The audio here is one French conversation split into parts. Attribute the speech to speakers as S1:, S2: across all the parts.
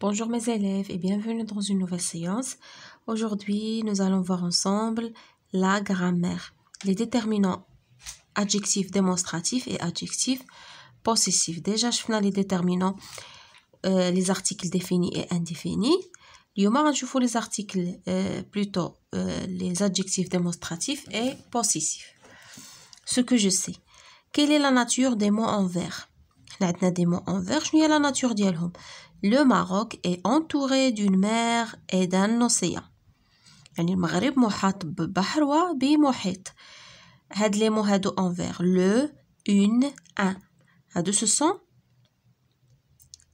S1: Bonjour mes élèves et bienvenue dans une nouvelle séance. Aujourd'hui, nous allons voir ensemble la grammaire, les déterminants adjectifs démonstratifs et adjectifs possessifs. Déjà, je finis les déterminants, euh, les articles définis et indéfinis. L'humain, je faut les articles, euh, plutôt euh, les adjectifs démonstratifs et possessifs. Ce que je sais. Quelle est la nature des mots en nature des mots en vers, je la nature d'yalhom le Maroc est entouré d'une mer et d'un océan يعني المغرب محاط le un ce sont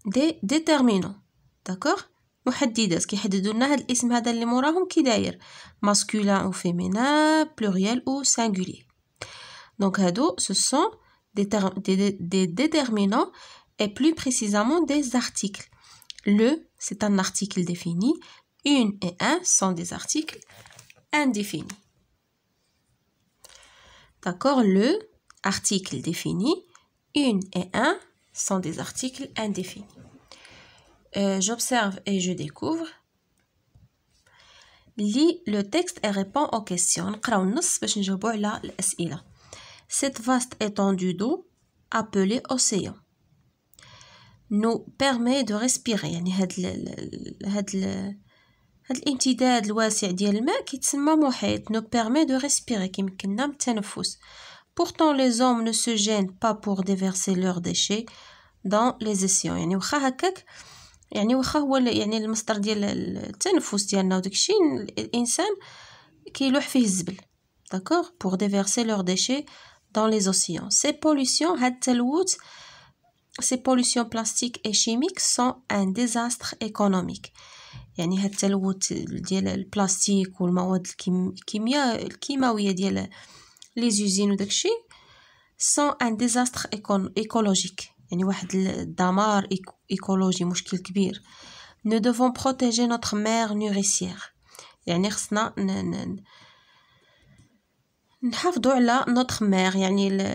S1: des déterminants d'accord ce sont des déterminants et plus précisément des articles le, c'est un article défini. Une et un sont des articles indéfinis. D'accord Le, article défini. Une et un sont des articles indéfinis. Euh, j'observe et je découvre. lis le texte et répond aux questions. Cette vaste étendue d'eau appelée océan. نو بيرمي دو ريسبيري يعني هاد الـ هاد الـ هاد الامتداد الواسع ديال الماء كيتسمى محيط نو بيرمي دو ريسبيري كيمكننا من التنفس بورتون لي زوم نو سو جين با بور ديفيرسي لور ديشي دون لي زيسيون يعني واخا هكاك يعني واخا هو يعني المصدر ديال التنفس ديالنا وداكشي الانسان كيلوح فيه الزبل داكوغ بور ديفيرسي لور ديشي دون لي زوسيون سي بوليسيون هاد التلوث ces pollutions plastiques et chimiques sont un désastre économique. Yannir hettel wot diel le plastique ou le mauw diel qui qui mia le qui mauw diel les usines ou de quoi que ce soit sont un désastre écologique. Yannir wad le damar écologie mochki l'kbir. Nous devons protéger notre mer nourricière. Yannir xna n n n naf doula notre mer. Yannir le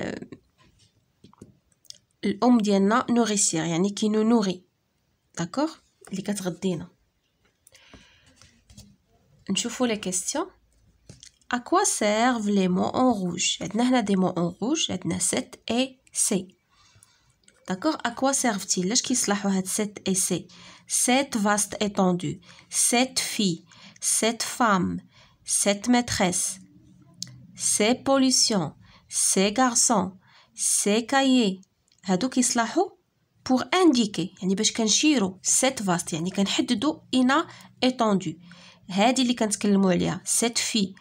S1: الام ديالنا نوريسير يعني كي نوري داكور اللي كتغدينا نشوفوا les questions à quoi servent les mots en rouge Nous avons des mots en rouge avons 7 et c d'accord à quoi servent-ils لاش كيصلحوا 7 et c 7 vastes étendues. 7 filles 7 femmes 7 maîtresses 7 pollutions 7 garçons 7 cahiers هادو كيصلحوا بوغ انديكي يعني باش كنشيرو سيت فاست يعني كنحددو اينا ايتوندو هادي اللي كنتكلمو عليها سيت في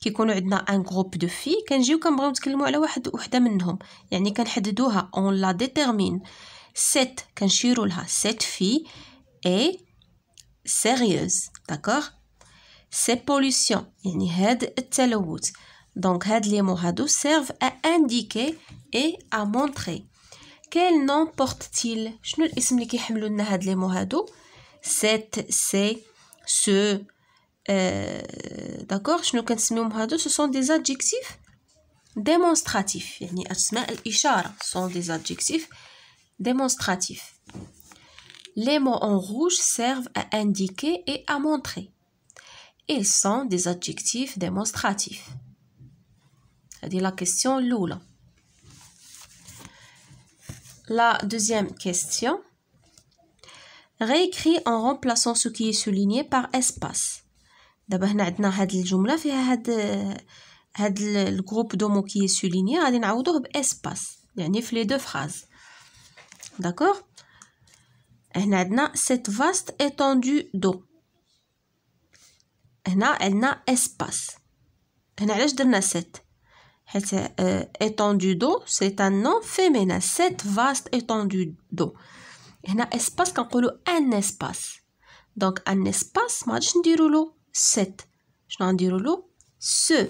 S1: كيكونوا عندنا ان جروب دو في كنجيو كنبغيو نتكلمو على واحد وحده منهم يعني كنحددوها اون لا ديتيرمين سيت كنشيرو لها سيت في اي سيريوز داكوغ سي بوليسيون يعني هاد التلوث دونك هاد لي مو هادو سيرف ا انديكي اي ا مونتري quel nom porte-t-il شنو الاسم اللي كيحملوا لنا هاد لي مو هادو c'est ce euh, d'accord شنو كنسميهم هادو ce sont des adjectifs démonstratifs يعني ce sont des adjectifs démonstratifs les mots en rouge servent à indiquer et à montrer ils sont des adjectifs démonstratifs هذه la question l'oula la deuxième question. réécrit en remplaçant ce qui est souligné par espace. dit هنا groupe هاد qui est souligné, هاد الجروب دو مو كي سوليني غادي نعوضوه باسباس يعني في لي دو فراز داكوغ هنا عندنا سيت فاست nous avons هنا espace. nous avons euh, c'est un nom féminin. C'est un vaste étendu de do. Il y a espace quand on a un espace. Donc, un espace, je dis rulo, sept. Je dis rulo, ce.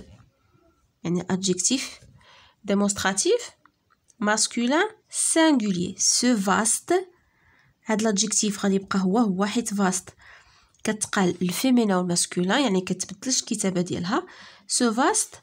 S1: Il y a un adjectif démonstratif, masculin, singulier, ce vaste. Il y a de l'adjectif, c'est un vaste. Le féminin ou masculin, il y en a quelques petites qui se veulent là. Ce vaste.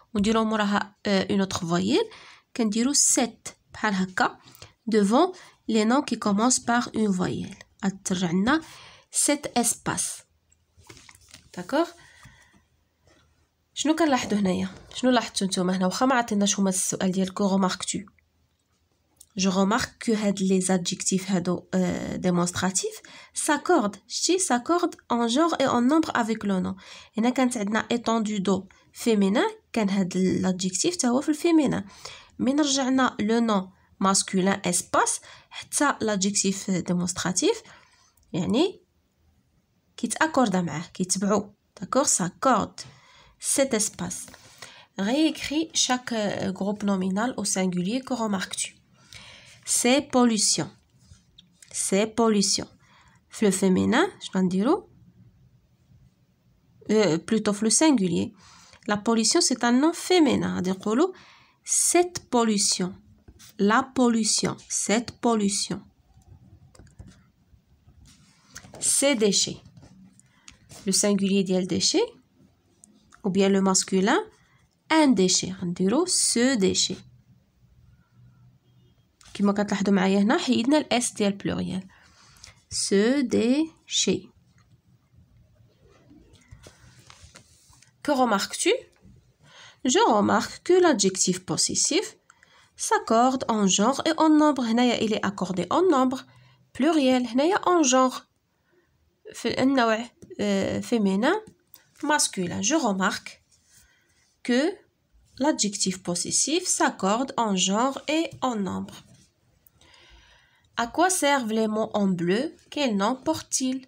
S1: ونديرو euh, une autre voyelle. فويل sept 7 devant les noms qui commencent par une voyelle. Atterna, sept espace. D'accord Je ne sais pas Je ne sais pas si nous avons dit que nous remarques tu Je remarque que les adjectifs euh, démonstratifs s'accordent. Si s'accordent en genre et en nombre avec le nom. Et nous avons étendu d'eau féminin كان هاد l'adjectif féminin le في الفيمينا من رجعنا le nom masculin espace. l'adjectif démonstratif qui كيتاكوردا معاه d'accord, ça s'accorde cet espace réécrit chaque euh, groupe nominal au singulier que remarques-tu c'est pollution c'est pollution le féminin je vais dire euh, plutôt le singulier la pollution, c'est un nom féminin. Hein, cette pollution. La pollution. Cette pollution. Ces déchets. Le singulier dit déchet. Ou bien le masculin. Un déchet. ce déchet. Hein, hein, ce déchet. Que remarques-tu Je remarque que l'adjectif possessif s'accorde en genre et en nombre. Il est accordé en nombre pluriel. En genre euh, euh, féminin, masculin. Je remarque que l'adjectif possessif s'accorde en genre et en nombre. À quoi servent les mots en bleu Quel nom portent-ils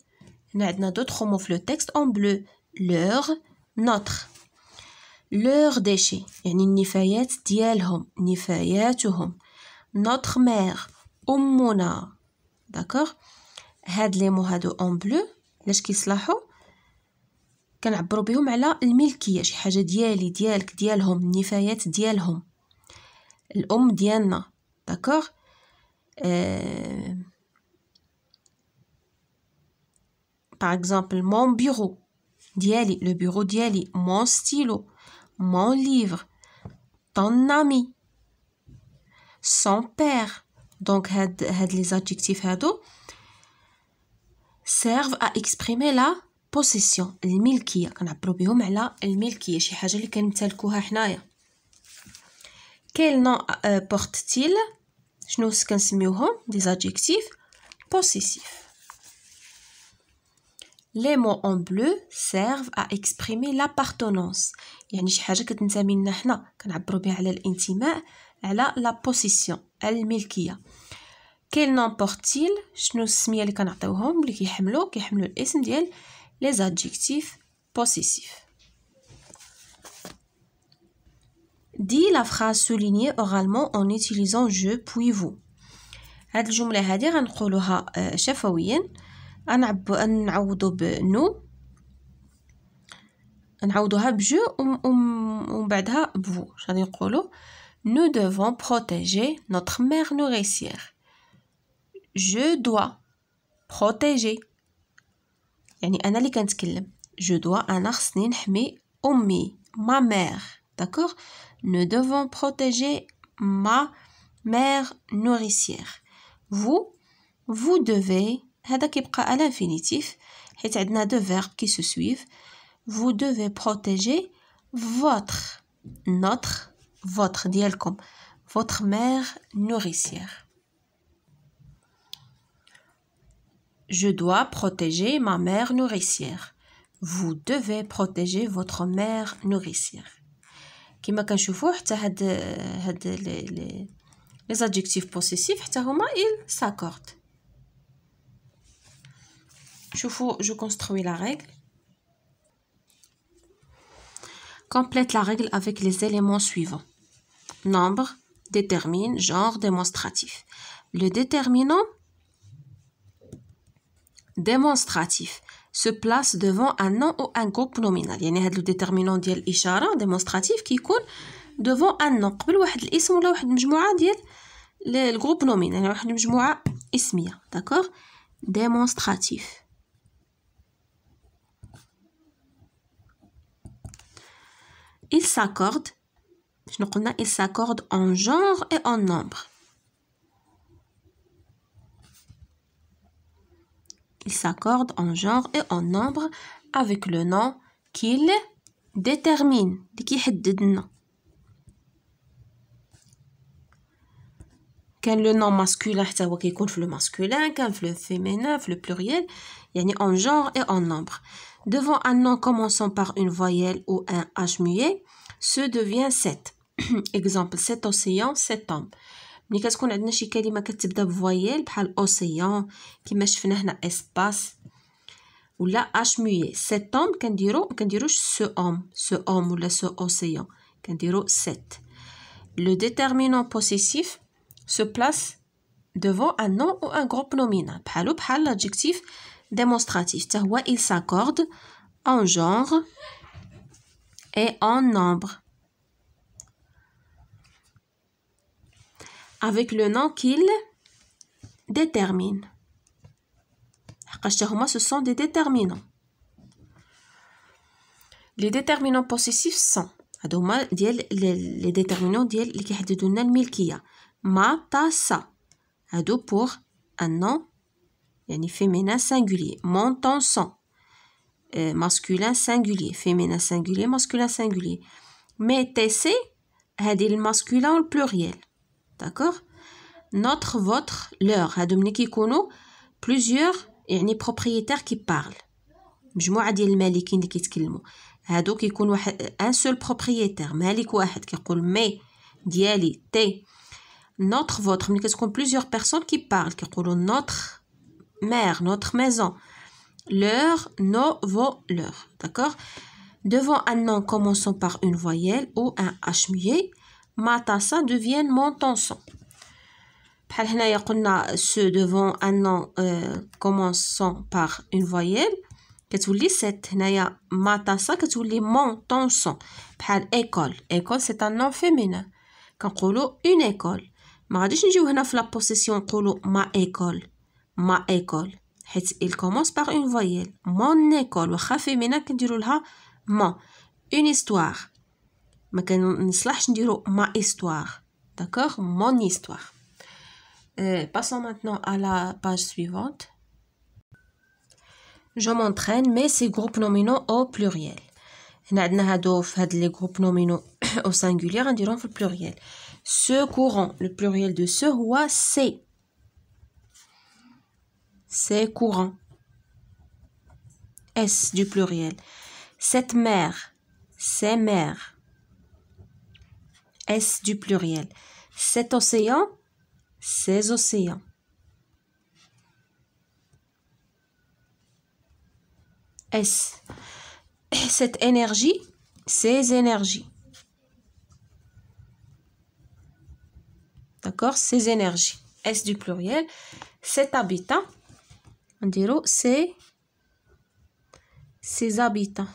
S1: Nous d'autres mots le texte en bleu. L'heure, نوتخ لوغ ديشي يعني النفايات ديالهم نفاياتهم نوتخ ميغ امنا داكوغ هاد لي مو هادو اون بلو علاش كيصلحو كنعبرو بهم على الملكيه شي حاجه ديالي ديالك ديالهم النفايات ديالهم الام ديالنا داكوغ باغ اكزومبل مون بيرو d'eli, le bureau d'eli, mon stylo, mon livre, ton ami, son père, donc, had les adjectifs héros. serve à exprimer la possession des milieux qui ont la propre homélle, les milieux qui héritent de leur couronnée. quel nom euh, porte-t-il? je ne sais qu'un seul nom, hein, des adjectifs possessifs les mots en bleu servent à exprimer l'appartenance يعني شي حاجه كتنتمي لنا حنا كنعبروا بها على الانتماء على لا بوزيسيون على شنو la phrase soulignée oralement en utilisant je puis vous. غنقولوها nous devons protéger notre mère nourricière je dois protéger je dois un mais ma mère d'accord nous devons protéger ma mère nourricière vous vous devez هذا à l'infinitif, est à deux verbes qui se suivent. vous devez protéger votre notre votre comme votre mère nourricière je dois protéger ma mère nourricière vous devez protéger votre mère nourricière كما كنشوفوا حتى هاد هاد les لي il s'accordent je construis la règle. complète la règle avec les éléments suivants. Nombre, détermine, genre, démonstratif. Le déterminant démonstratif se place devant un nom ou un groupe nominal. a le déterminant ديال ishara démonstratif qui coule devant un nom قبل groupe الاسم ولا واحد nominal. ديال y a D'accord Démonstratif. Il s'accorde, Ils s'accordent en genre et en nombre. Il s'accorde en genre et en nombre avec le nom qu'il détermine. Quand nom nom masculin, حتى هو كيكون le لو le كان في لو genre et en nombre devant un nom commençant par une voyelle ou un h muet ce devient sept exemple sept océans sept hommes ملي كتكون عندنا شي كلمه كتبدا بفويل بحال اوسيان كما شفنا هنا اسباس ولا اش موي سيت اوم كنديرو مكنديروش سو اوم سو اوم ولا سو كنديرو سيت Le déterminant possessif, se place devant un nom ou un groupe nominal. Bhalou, bhal, l'adjectif démonstratif. Il s'accorde en genre et en nombre. Avec le nom qu'il détermine. Ce sont des déterminants. Les déterminants possessifs sont les déterminants qui ont Ma, matassa. Ado pour un nom yani féminin singulier. ton, son. Euh, masculin singulier. Féminin singulier, masculin singulier. Mais t'es, c'est le masculin ou pluriel. D'accord Notre, votre, leur. qu'il y a plusieurs يعني propriétaires qui parlent. y qui un seul propriétaire. Il y seul un seul propriétaire مالك qui mais, مي diali, Te notre votre Mais qu'est-ce qu'on plusieurs personnes qui parlent parlent notre mère notre maison leur nos vos leur d'accord devant un nom commençant par une voyelle ou un h muet ma devient mon tonson. ce devant un nom euh, commençant par une voyelle que matassa? que هنايا que تاسا كتولي Mon école. École, école un nom un Quand on كنقولوا une école, je vais vous donner la possession ma école ma école ».« Ma il commence par une voyelle mon école واخا في مينا كنديروا dit mon ».« une histoire ما كنصلحش n'dirou ma histoire d'accord mon histoire euh, passons maintenant à la page suivante je m'entraîne mais c'est groupe nominaux au pluriel Nous avons هادو les groupes nominaux au singulier غنديروهم dit le pluriel ce courant. Le pluriel de ce roi, c'est. C'est courant. S du pluriel. Cette mer. c'est mer. S du pluriel. Cet océan, ces océans. S. Cette énergie, ces énergies. Ces énergies. S du pluriel. Cet habitat, on dirait c'est ses habitants.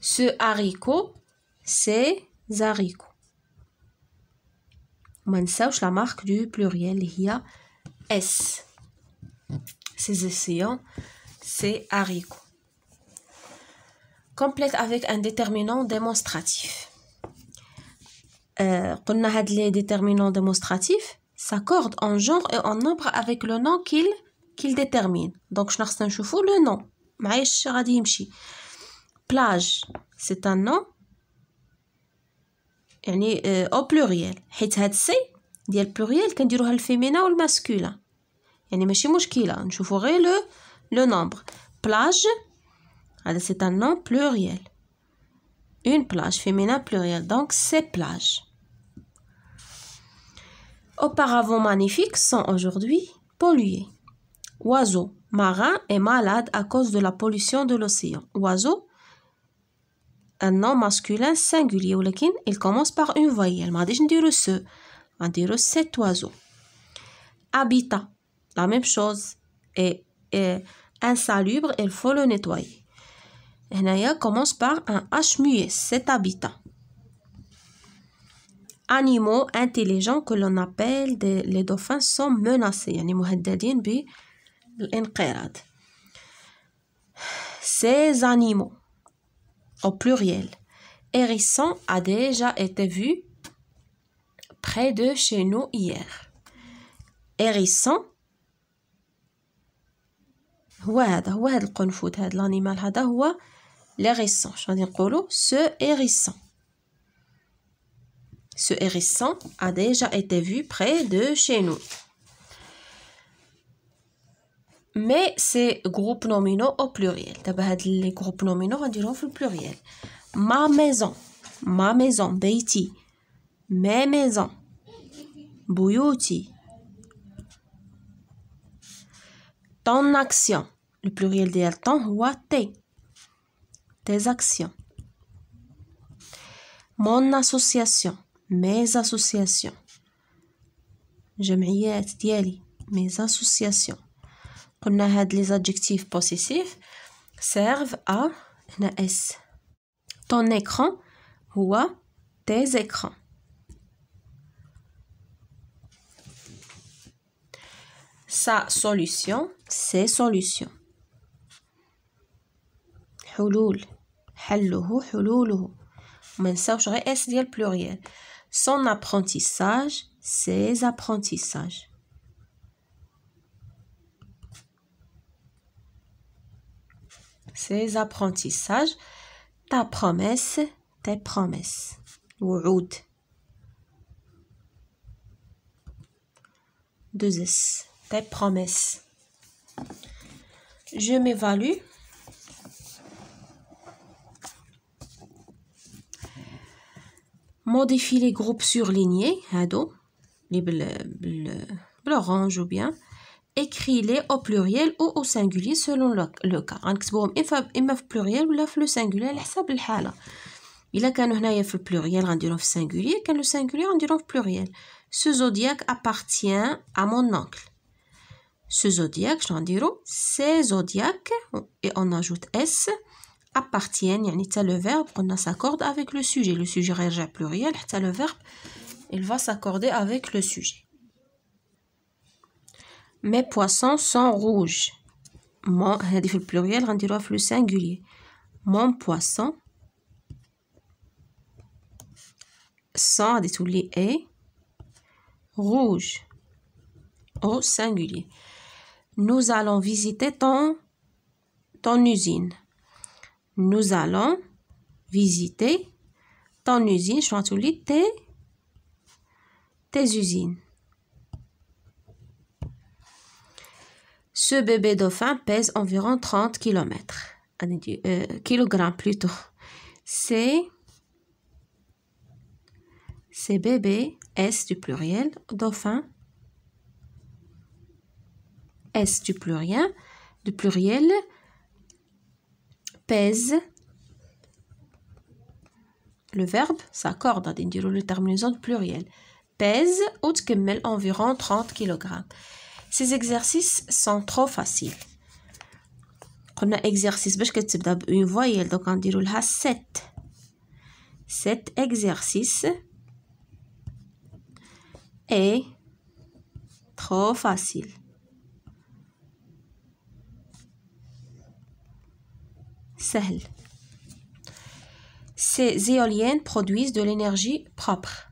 S1: Ce haricot, c'est haricots. On la marque du pluriel. Il y a S. ces océans, c'est haricots. Complète avec un déterminant démonstratif. Quand on a les déterminants démonstratifs, s'accorde en genre et en nombre avec le nom qu'ils qu'ils déterminent. Donc je n'aurais pas le nom. plage, c'est un nom. Euh, au pluriel. Heidhez se? C'est le pluriel. Quand il y le féminin ou le masculin. Il est un petit peu Je ferai le le nombre. Plage, ah, c'est un nom pluriel. Une plage féminin pluriel. Donc c'est plage auparavant magnifiques sont aujourd'hui pollués. Oiseau marin est malade à cause de la pollution de l'océan. Oiseau, un nom masculin singulier, il commence par une voyelle. On vais dire ce, cet oiseau. Habitat, la même chose et, est insalubre, il faut le nettoyer. هنايا commence par un H muet, cet habitat animaux intelligents que l'on appelle les dauphins sont menacés ces animaux au pluriel hérissants, a déjà été vu près de chez nous hier hérisson هو هذا هو هذا القنفذ هذا C'est هذا هو ce hérisson ce hérisson a déjà été vu près de chez nous. Mais c'est groupes nominaux au pluriel. Les groupes nominaux, on au pluriel. Ma maison. Ma maison. Beiti. Mes maisons. Bouyouti. Ton action. Le pluriel de ton ou tes. Tes actions. Mon association mes associations جمعيات ديالي mes associations قلنا هاد les adjectifs possessifs servent à هنا s ton écran Ou tes écrans sa solution ses solutions حلول حله حلوله وما نساوش s » اس ديال pluriel son apprentissage, ses apprentissages. Ses apprentissages, ta promesse, tes promesses. Ou'oud. Deux S. Tes promesses. Je m'évalue modifie les groupes surlignés, ado, l'orange ou bien, écris-les au pluriel ou au singulier selon le cas. غنكتبوهم اما في pluriel ولا le singulier على il a pluriel un au singulier qu'un le singulier غنديرهم pluriel ce zodiaque appartient à mon oncle ce zodiaque je dire' dirai, c'est zodiaque et on ajoute s appartiennent يعني le verbe sa s'accorde avec le sujet le sujet à pluriel c'est le verbe il va s'accorder avec le sujet mes poissons sont rouges mon le mon poisson sont est rouge au singulier nous allons visiter ton ton usine nous allons visiter ton usine, Chantouli, tes, tes usines. Ce bébé dauphin pèse environ 30 km. Euh, kilogrammes plutôt. C'est bébé. S du pluriel, dauphin, S du pluriel, du pluriel, pèse. Le verbe s'accorde à le terminaison pluriel. Pèse ou environ 30 kg. Ces exercices sont trop faciles. On a exercice باش كتبدا une voyelle, donc on dirait 7 Cet exercice est trop facile سهل Ces éoliennes produisent de l'énergie propre.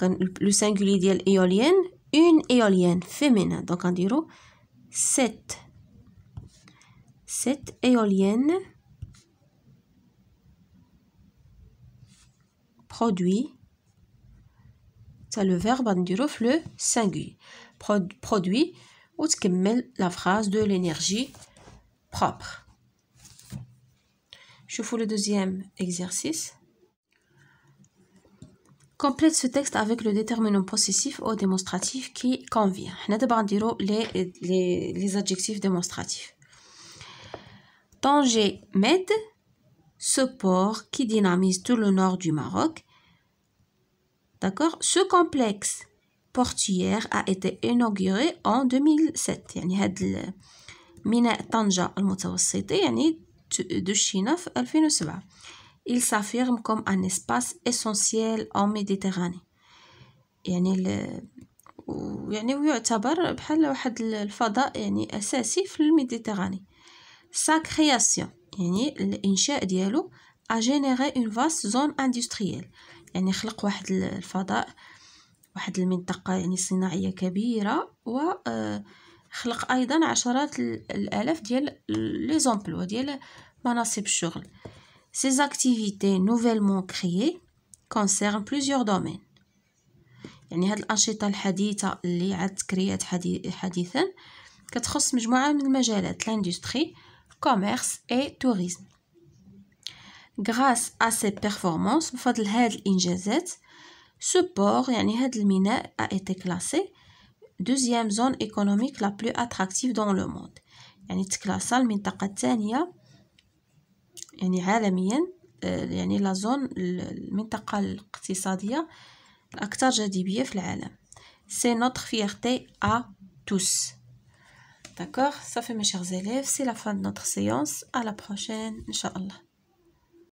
S1: Le singulier ديال éolienne, une éolienne féminine. Donc on dit, cette. Cette éolienne produit c'est le verbe du le singulier produit ou ce la phrase de l'énergie propre je fais le deuxième exercice. Complète ce texte avec le déterminant possessif ou démonstratif qui convient. Nous les, les, les adjectifs démonstratifs. Tanger Med, ce port qui dynamise tout le nord du Maroc. D'accord Ce complexe portuaire a été inauguré en 2007. يعني a de Chine en 2007. Il s'affirme comme un espace essentiel en Méditerranée. يعني ال... يعني ويعتبر بحال واحد الفضاء يعني أساسي في الميديتيراني سا كرياسيون يعني الإنشاء ديالو ا جينيري اون فاست زون اندستريال يعني خلق واحد الفضاء واحد المنطقة يعني صناعية كبيرة و آه خلق ايضا عشرات الالاف ديال لي زومبلوا ديال مناصب الشغل Ces activités nouvellement créées concernent plusieurs domaines يعني هاد الأنشطة الحديثة اللي عاد تكريات حديثا كتخص مجموعة من المجالات لاندستري كوميرس اي توريزم غراس ا سي بيرفورمانس بفضل هاد الانجازات سوبور يعني هاد الميناء ا ايتي كلاسي deuxième zone économique la plus attractive dans le monde C'est تكلاسا المنطقة الثانية يعني عالميا يعني لا D'accord Ça fait mes chers élèves, c'est la fin de notre séance. À la prochaine, Inch'Allah.